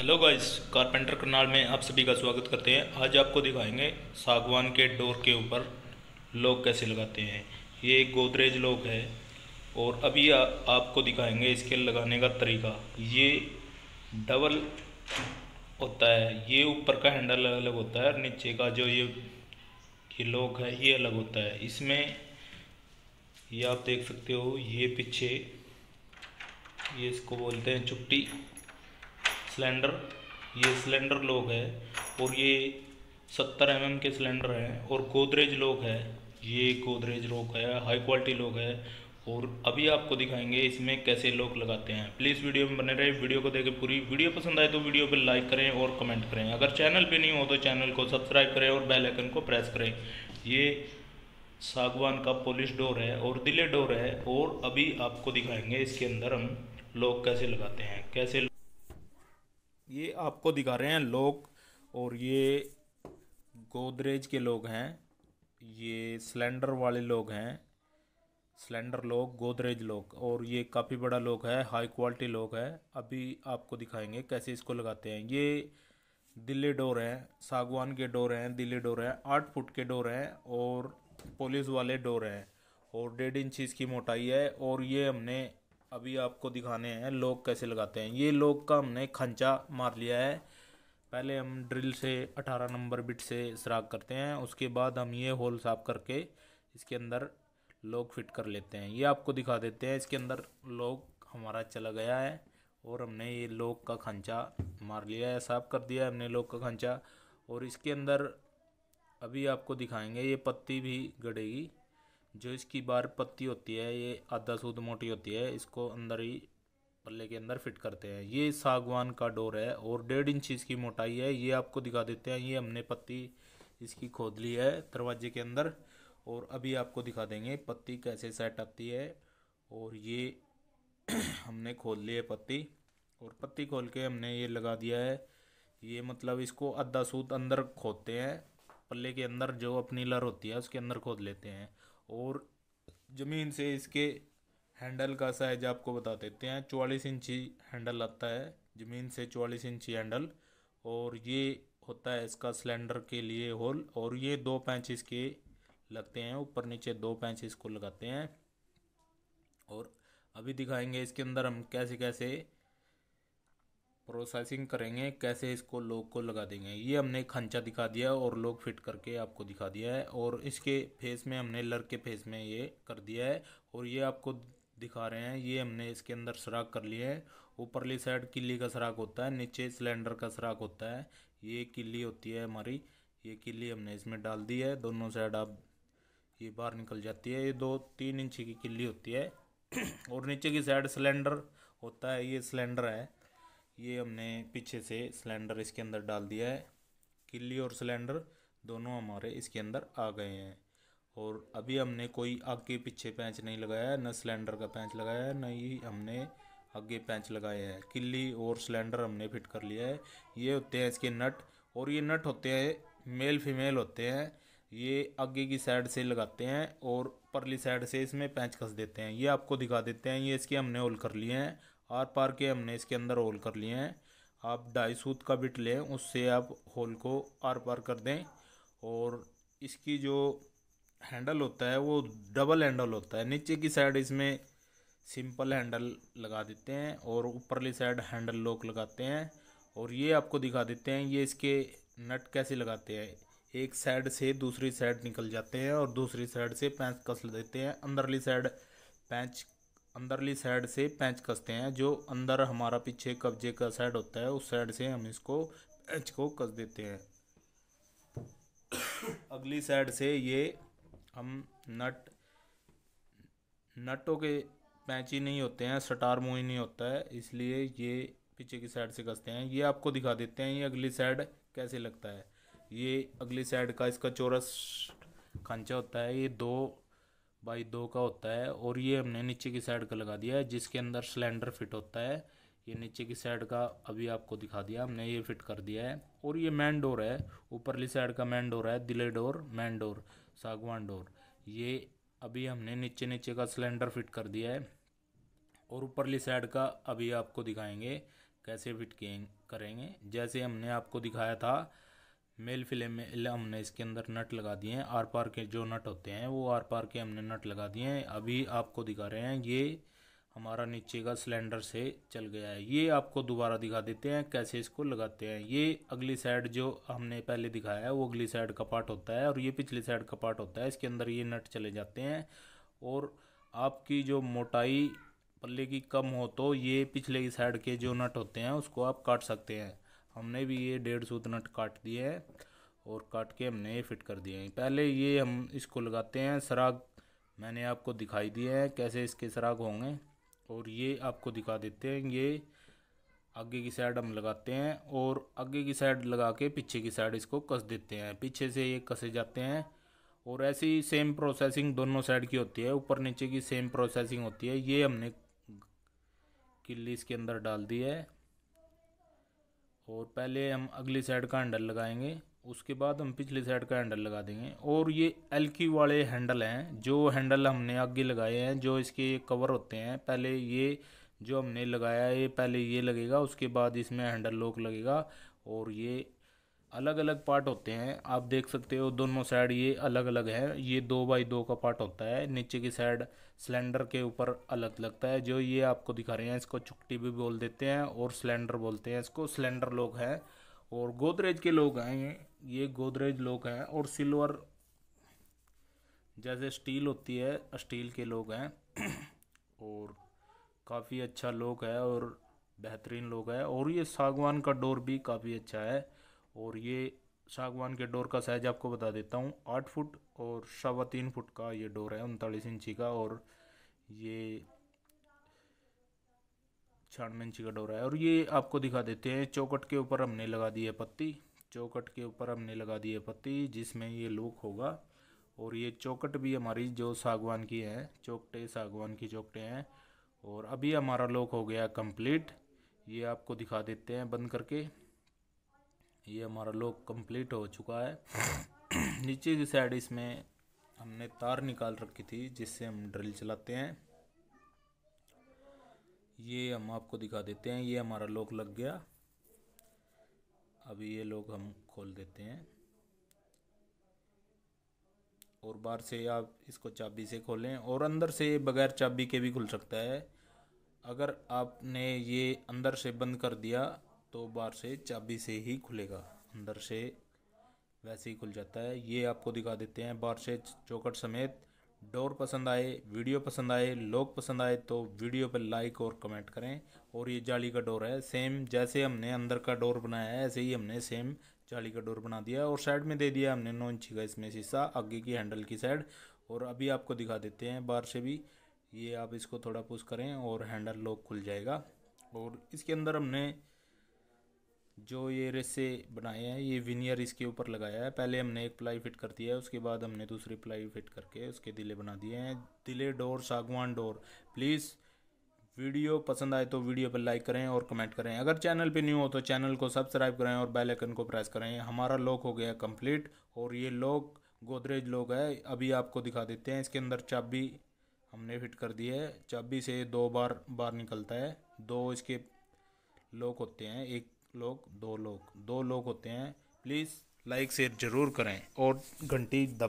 hello guys carpenter Karnal में आप सभी का स्वागत करते हैं आज आपको दिखाएंगे सागवान के डोर के ऊपर लॉक कैसे लगाते हैं ये एक गोदरेज लॉक है और अभी आ, आपको दिखाएंगे इसके लगाने का तरीका ये डबल होता है ये ऊपर का हैंडल अलग होता है और नीचे का जो ये ये लॉक है ये अलग होता है इसमें ये आप देख सकते हो ये पीछे ये इसको बोलते हैं चुट्टी सिलेंडर ये सिलेंडर लोग है और ये सत्तर एम के सिलेंडर हैं और गोदरेज लोग है ये गोदरेज लोग है हाई क्वालिटी लोग है और अभी आपको दिखाएंगे इसमें कैसे लोग लगाते हैं प्लीज़ वीडियो में बने रहे वीडियो को देखें पूरी वीडियो पसंद आए तो वीडियो पर लाइक करें और कमेंट करें अगर चैनल पे नहीं हो तो चैनल को सब्सक्राइब करें और बेल आइकन को प्रेस करें ये सागवान का पॉलिश डोर है और दिले डोर है और अभी आपको दिखाएंगे इसके अंदर हम लोग कैसे लगाते हैं कैसे ये आपको दिखा रहे हैं लोग और ये गोदरेज के लोग हैं ये सिलेंडर वाले लोग हैं सिलेंडर लोग गोदरेज लोग और ये काफ़ी बड़ा लोग है हाई क्वालिटी लोग है अभी आपको दिखाएंगे कैसे इसको लगाते हैं ये दिल्ली डोर हैं सागवान के डोर हैं दिल्ली डोर हैं आठ फुट के डोर हैं और पुलिस वाले डोर हैं और डेढ़ इंच इसकी मोटाई है और ये हमने अभी आपको दिखाने हैं लोग कैसे लगाते हैं ये लोग का हमने खंचा मार लिया है पहले हम ड्रिल से 18 नंबर बिट से सराग करते हैं उसके बाद हम ये होल साफ करके इसके अंदर लोग फिट कर लेते हैं ये आपको दिखा देते हैं इसके अंदर लोग हमारा चला गया है और हमने ये लोग का खंचा मार लिया है साफ कर दिया है हमने लोग का खंचा और इसके अंदर अभी आपको दिखाएंगे ये पत्ती भी गड़ेगी जो इसकी बार पत्ती होती है ये आधा सूद मोटी होती है इसको अंदर ही पल्ले के अंदर फिट करते हैं ये सागवान का डोर है और डेढ़ इंच इसकी मोटाई है ये आपको दिखा देते हैं ये हमने पत्ती इसकी खोद ली है दरवाजे के अंदर और अभी आपको दिखा देंगे पत्ती कैसे सेट आती है और ये हमने खोल ली है पत्ती और पत्ती खोल के हमने ये लगा दिया है ये मतलब इसको आधा सूत अंदर खोदते हैं पल्ले के अंदर जो अपनी लर होती है उसके अंदर खोद लेते हैं और ज़मीन से इसके हैंडल का साइज आपको बता देते हैं चौवालीस इंची हैंडल आता है ज़मीन से चौवालीस इंची हैंडल और ये होता है इसका सिलेंडर के लिए होल और ये दो पैंच इसके लगते हैं ऊपर नीचे दो पैंच इसको लगाते हैं और अभी दिखाएंगे इसके अंदर हम कैसे कैसे प्रोसेसिंग करेंगे कैसे इसको लोग को लगा देंगे ये हमने खंचा दिखा दिया और लोग फिट करके आपको दिखा दिया है और इसके फेस में हमने लर के फेस में ये कर दिया है और ये आपको दिखा रहे हैं ये हमने इसके अंदर सुराख कर लिए हैं ऊपरली साइड किली का सुराख होता है नीचे सिलेंडर का सुराख होता है ये किली होती है हमारी ये किली हमने इसमें डाल दी है दोनों साइड आप ये बाहर निकल जाती है ये दो तीन इंची की किली होती है और नीचे की साइड सिलेंडर होता है ये सिलेंडर है ये हमने पीछे से सिलेंडर इसके अंदर डाल दिया है किल्ली और सिलेंडर दोनों हमारे इसके अंदर आ गए हैं और अभी हमने कोई आगे पीछे पैंच नहीं लगाया है न सिलेंडर का पैंच लगाया है न ही हमने आगे पैंच लगाया है किल्ली और सिलेंडर हमने फिट कर लिया है ये होते हैं इसके नट और ये नट होते हैं मेल फीमेल होते हैं ये आगे की साइड से लगाते हैं और परली साइड से इसमें पैंच कस देते हैं ये आपको दिखा देते हैं ये इसके हमने होल कर लिए हैं आर पार के हमने इसके अंदर होल कर लिए हैं आप ढाई सूत का बिट लें उससे आप होल को आर पार कर दें और इसकी जो हैंडल होता है वो डबल हैंडल होता है नीचे की साइड इसमें सिंपल हैंडल लगा देते हैं और ऊपरली साइड हैंडल लॉक लगाते हैं और ये आपको दिखा देते हैं ये इसके नट कैसे लगाते हैं एक साइड से दूसरी साइड निकल जाते हैं और दूसरी साइड से पैंच कस देते हैं अंदरली साइड पैंच अंदरली साइड से पैंच कसते हैं जो अंदर हमारा पीछे कब्जे का साइड होता है उस साइड से हम इसको पैंच को कस देते हैं अगली साइड से ये हम नट नटों के पैंच ही नहीं होते हैं स्टार मुँह ही नहीं होता है इसलिए ये पीछे की साइड से कसते हैं ये आपको दिखा देते हैं ये अगली साइड कैसे लगता है ये अगली साइड का इसका चौरस खांचा होता है ये दो बाई दो का होता है और ये हमने नीचे की साइड का लगा दिया है जिसके अंदर सिलेंडर फिट होता है ये नीचे की साइड का अभी आपको दिखा दिया हमने ये फिट कर दिया है और ये मैन डोर है ऊपरली साइड का मैन डोर है दिले डोर मैन डोर सागवान डोर ये अभी हमने नीचे नीचे का सिलेंडर फिट कर दिया है और ऊपरली साइड का अभी आपको दिखाएंगे कैसे फिट करेंगे जैसे हमने आपको दिखाया था मेल में हमने इसके अंदर नट लगा दिए हैं आर पार के जो नट होते हैं वो आर पार के हमने नट लगा दिए हैं अभी आपको दिखा रहे हैं ये हमारा नीचे का सिलेंडर से चल गया है ये आपको दोबारा दिखा देते हैं कैसे इसको लगाते हैं ये अगली साइड जो हमने पहले दिखाया है वो अगली साइड का पार्ट होता है और ये पिछली साइड का पार्ट होता है इसके अंदर ये नट चले जाते हैं और आपकी जो मोटाई पल्ले की कम हो तो ये पिछले की साइड के जो नट होते हैं उसको आप काट सकते हैं हमने भी ये डेढ़ सौ नट काट दिए हैं और काट के हमने ये फिट कर दिए हैं पहले ये हम इसको लगाते हैं सराग मैंने आपको दिखाई दिए हैं कैसे इसके सराग होंगे और ये आपको दिखा देते हैं ये आगे की साइड हम लगाते हैं और आगे की साइड लगा के पीछे की साइड इसको कस देते हैं पीछे से ये कसे जाते हैं और ऐसी सेम प्रोसेसिंग दोनों साइड की होती है ऊपर नीचे की सेम प्रोसेसिंग होती है ये हमने किल्ली इसके अंदर डाल दी है और पहले हम अगली साइड का हैंडल लगाएंगे उसके बाद हम पिछली साइड का हैंडल लगा देंगे और ये एल की वाले हैंडल हैं जो हैंडल हमने आगे लगाए हैं जो इसके कवर होते हैं पहले ये जो हमने लगाया है पहले ये लगेगा उसके बाद इसमें हैंडल लॉक लगेगा और ये अलग अलग पार्ट होते हैं आप देख सकते हो दोनों साइड ये अलग अलग है ये दो बाई दो का पार्ट होता है नीचे की साइड सिलेंडर के ऊपर अलग लगता है जो ये आपको दिखा रहे हैं इसको चुकटी भी बोल देते हैं और सिलेंडर बोलते हैं इसको सिलेंडर लोग हैं और गोदरेज के लोग हैं ये ये गोदरेज लोग हैं और सिल्वर जैसे स्टील होती है स्टील के लोग हैं और काफ़ी अच्छा लोग है और बेहतरीन लोग है और ये सागवान का डोर भी काफ़ी अच्छा है और ये सागवान के डोर का साइज आपको बता देता हूँ आठ फुट और सवा तीन फुट का ये डोर है उनतालीस इंची का और ये छियानवे इंची का डोर है और ये आपको दिखा देते हैं चौकट के ऊपर हमने लगा दी है पत्ती चौकट के ऊपर हमने लगा दी है पत्ती जिसमें ये लूक होगा और ये चौकट भी हमारी जो सागवान की है चौकटे सागवान की चौकटे हैं और अभी हमारा लॉक हो गया कंप्लीट ये आपको दिखा देते हैं बंद करके ये हमारा लॉक कंप्लीट हो चुका है नीचे की साइड इसमें हमने तार निकाल रखी थी जिससे हम ड्रिल चलाते हैं ये हम आपको दिखा देते हैं ये हमारा लॉक लग गया अभी ये लॉक हम खोल देते हैं और बाहर से आप इसको चाबी से खोलें और अंदर से बगैर चाबी के भी खुल सकता है अगर आपने ये अंदर से बंद कर दिया तो बाहर से चाबी से ही खुलेगा अंदर से वैसे ही खुल जाता है ये आपको दिखा देते हैं बाहर से चौकट समेत डोर पसंद आए वीडियो पसंद आए लोग पसंद आए तो वीडियो पर लाइक और कमेंट करें और ये जाली का डोर है सेम जैसे हमने अंदर का डोर बनाया है ऐसे ही हमने सेम जाली का डोर बना दिया और साइड में दे दिया हमने नौ इंची का इसमें शीशा आगे की हैंडल की साइड और अभी आपको दिखा देते हैं बाहर से भी ये आप इसको थोड़ा पुश करें और हैंडल लॉक खुल जाएगा और इसके अंदर हमने जो ये रेसे बनाए हैं ये विनियर इसके ऊपर लगाया है पहले हमने एक प्लाई फिट कर दिया है उसके बाद हमने दूसरी प्लाई फिट करके उसके दिले बना दिए हैं दिले डोर सागवान डोर प्लीज़ वीडियो पसंद आए तो वीडियो पर लाइक करें और कमेंट करें अगर चैनल पे न्यू हो तो चैनल को सब्सक्राइब करें और बेल आइकन को प्रेस करें हमारा लॉक हो गया कंप्लीट और ये लॉक गोदरेज लॉक है अभी आपको दिखा देते हैं इसके अंदर चाबी हमने फिट कर दी है चाबी से दो बार बार निकलता है दो इसके लॉक होते हैं एक लोग दो लोग दो लोग होते हैं प्लीज़ लाइक शेयर ज़रूर करें और घंटी दब